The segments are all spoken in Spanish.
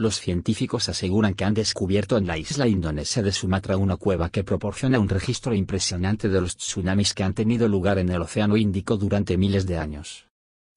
Los científicos aseguran que han descubierto en la isla indonesia de Sumatra una cueva que proporciona un registro impresionante de los tsunamis que han tenido lugar en el Océano Índico durante miles de años.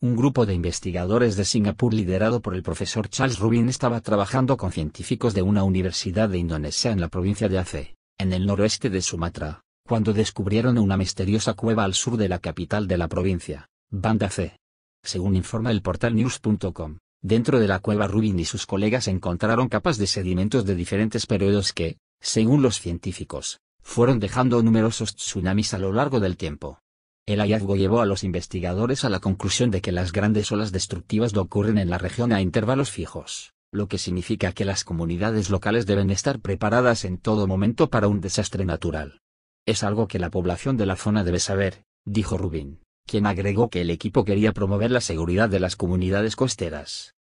Un grupo de investigadores de Singapur liderado por el profesor Charles Rubin estaba trabajando con científicos de una universidad de Indonesia en la provincia de Aceh, en el noroeste de Sumatra, cuando descubrieron una misteriosa cueva al sur de la capital de la provincia, Banda Aceh, Según informa el portal news.com Dentro de la cueva Rubin y sus colegas encontraron capas de sedimentos de diferentes periodos que, según los científicos, fueron dejando numerosos tsunamis a lo largo del tiempo. El hallazgo llevó a los investigadores a la conclusión de que las grandes olas destructivas ocurren en la región a intervalos fijos, lo que significa que las comunidades locales deben estar preparadas en todo momento para un desastre natural. Es algo que la población de la zona debe saber, dijo Rubin, quien agregó que el equipo quería promover la seguridad de las comunidades costeras.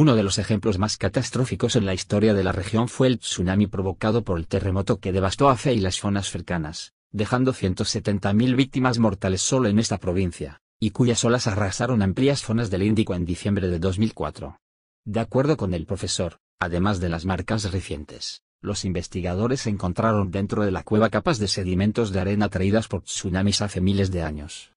Uno de los ejemplos más catastróficos en la historia de la región fue el tsunami provocado por el terremoto que devastó Fe y las zonas cercanas, dejando 170.000 víctimas mortales solo en esta provincia, y cuyas olas arrasaron amplias zonas del Índico en diciembre de 2004. De acuerdo con el profesor, además de las marcas recientes, los investigadores encontraron dentro de la cueva capas de sedimentos de arena traídas por tsunamis hace miles de años.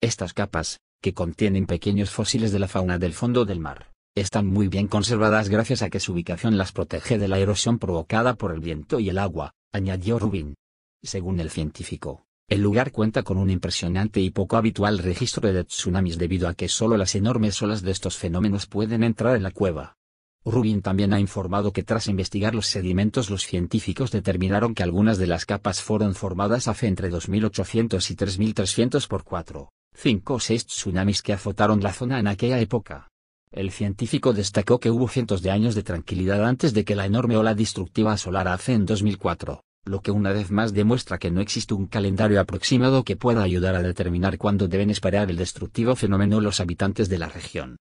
Estas capas, que contienen pequeños fósiles de la fauna del fondo del mar, están muy bien conservadas gracias a que su ubicación las protege de la erosión provocada por el viento y el agua, añadió Rubin. Según el científico, el lugar cuenta con un impresionante y poco habitual registro de tsunamis debido a que solo las enormes olas de estos fenómenos pueden entrar en la cueva. Rubin también ha informado que tras investigar los sedimentos los científicos determinaron que algunas de las capas fueron formadas hace entre 2800 y 3300 por 4, 5 o 6 tsunamis que azotaron la zona en aquella época. El científico destacó que hubo cientos de años de tranquilidad antes de que la enorme ola destructiva solar hace en 2004, lo que una vez más demuestra que no existe un calendario aproximado que pueda ayudar a determinar cuándo deben esperar el destructivo fenómeno los habitantes de la región.